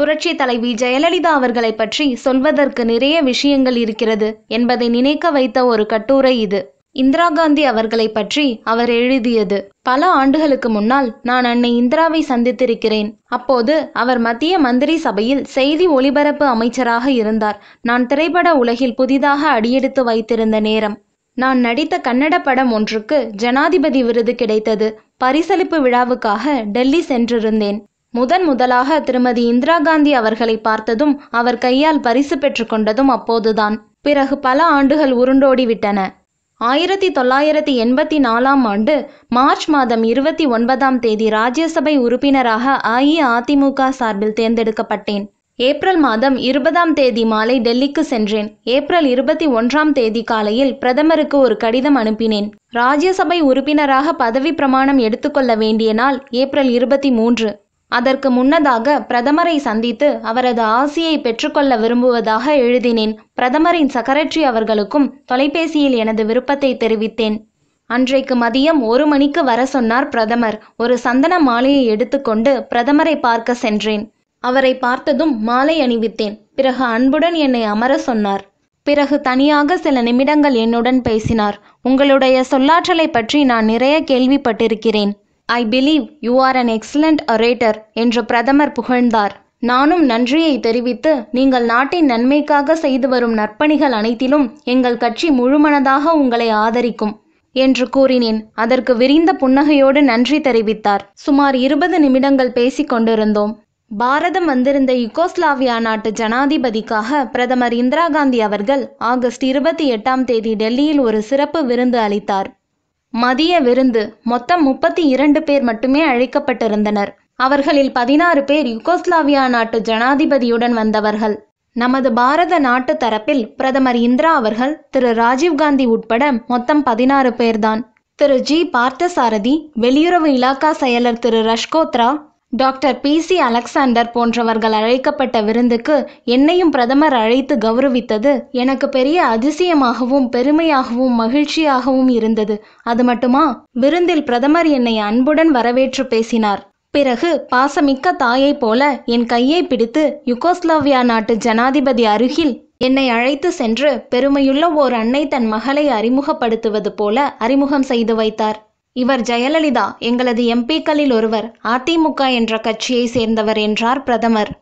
புரட்சி தலைவி ஜெயலலிதா அவர்களை பற்றி சொல்வதற்கு நிறைய விஷயங்கள் இருக்கிறது என்பதை நினைக்க வைத்த ஒரு கட்டுரை இது இந்திரா காந்தி அவர்களை பற்றி அவர் எழுதியது பல ஆண்டுகளுக்கு முன்னால் நான் அன்னை இந்திராவை சந்தித்திருக்கிறேன் அப்போது அவர் மத்திய மந்திரி சபையில் செய்தி ஒலிபரப்பு அமைச்சராக இருந்தார் நான் திரைப்பட உலகில் புதிதாக அடியெடுத்து வைத்திருந்த நேரம் நான் நடித்த கன்னட படம் ஒன்றுக்கு ஜனாதிபதி விருது கிடைத்தது பரிசளிப்பு விழாவுக்காக டெல்லி சென்றிருந்தேன் முதன் முதலாக திருமதி இந்திரா காந்தி அவர்களை பார்த்ததும் அவர் கையால் பரிசு பெற்றுக்கொண்டதும் அப்போதுதான் பிறகு பல ஆண்டுகள் உருண்டோடிவிட்டன ஆயிரத்தி தொள்ளாயிரத்தி எண்பத்தி நாலாம் ஆண்டு மார்ச் மாதம் இருபத்தி ஒன்பதாம் தேதி ராஜ்யசபை உறுப்பினராக அஇஅதிமுக சார்பில் தேர்ந்தெடுக்கப்பட்டேன் ஏப்ரல் மாதம் இருபதாம் தேதி மாலை டெல்லிக்கு சென்றேன் ஏப்ரல் இருபத்தி ஒன்றாம் தேதி காலையில் பிரதமருக்கு ஒரு கடிதம் அனுப்பினேன் ராஜ்யசபை உறுப்பினராக பதவி பிரமாணம் எடுத்துக்கொள்ள வேண்டிய நாள் ஏப்ரல் இருபத்தி மூன்று அதற்கு முன்னதாக பிரதமரை சந்தித்து அவரது ஆசியை பெற்றுக்கொள்ள விரும்புவதாக எழுதினேன் பிரதமரின் சக்கரட்டரி அவர்களுக்கும் தொலைபேசியில் எனது விருப்பத்தை தெரிவித்தேன் அன்றைக்கு மதியம் ஒரு மணிக்கு வர சொன்னார் பிரதமர் ஒரு சந்தன மாலையை எடுத்துக்கொண்டு பிரதமரை பார்க்க சென்றேன் அவரை பார்த்ததும் மாலை அணிவித்தேன் பிறகு அன்புடன் என்னை அமர சொன்னார் பிறகு தனியாக சில நிமிடங்கள் என்னுடன் பேசினார் உங்களுடைய சொல்லாற்றலை பற்றி நான் நிறைய கேள்விப்பட்டிருக்கிறேன் I believe you are an excellent orator என்று பிரதமர் புகழ்ந்தார் நானும் நன்றியை தெரிவித்து நீங்கள் நாட்டின் நன்மைக்காக செய்து வரும் நற்பணிகள் அனைத்திலும் எங்கள் கட்சி முழுமனதாக உங்களை ஆதரிக்கும் என்று கூறினேன் அதற்கு விரிந்த புன்னகையோடு நன்றி தெரிவித்தார் சுமார் இருபது நிமிடங்கள் பேசிக் கொண்டிருந்தோம் பாரதம் வந்திருந்த யுகோஸ்லாவியா நாட்டு ஜனாதிபதிக்காக பிரதமர் இந்திரா காந்தி அவர்கள் ஆகஸ்ட் இருபத்தி எட்டாம் தேதி டெல்லியில் ஒரு சிறப்பு விருந்து அளித்தார் மதிய விருந்து மொத்தம் முப்பத்தி இரண்டு பேர் மட்டுமே அழைக்கப்பட்டிருந்தனர் அவர்களில் பதினாறு பேர் யுகோஸ்லாவியா நாட்டு ஜனாதிபதியுடன் வந்தவர்கள் நமது பாரத நாட்டு தரப்பில் பிரதமர் இந்திரா அவர்கள் திரு ராஜீவ்காந்தி உட்பட மொத்தம் பதினாறு பேர்தான் திரு ஜி பார்த்தசாரதி வெளியுறவு இலாக்கா செயலர் Thiru Rasgotra doctor P C Alexander போன்றவர்கள் அழைக்கப்பட்ட விருந்துக்கு என்னையும் பிரதமர் அழைத்து கௌரவித்தது எனக்கு பெரிய அதிசயமாகவும் பெருமையாகவும் மகிழ்ச்சியாகவும் இருந்தது அது மட்டுமா விருந்தில் பிரதமர் என்னை அன்புடன் வரவேற்று பேசினார் பிறகு பாசமிக்க தாயை போல என் கையை பிடித்து யுகோஸ்லாவியா நாட்டு ஜனாதிபதி அருகில் என்னை அழைத்து சென்று பெருமையுள்ள ஓர் அன்னை தன் மகளை அறிமுகப்படுத்துவது போல அறிமுகம் செய்து வைத்தார் இவர் ஜெயலலிதா எங்களது எம்பிக்களில் ஒருவர் அதிமுக என்ற கட்சியை சேர்ந்தவர் என்றார் பிரதமர்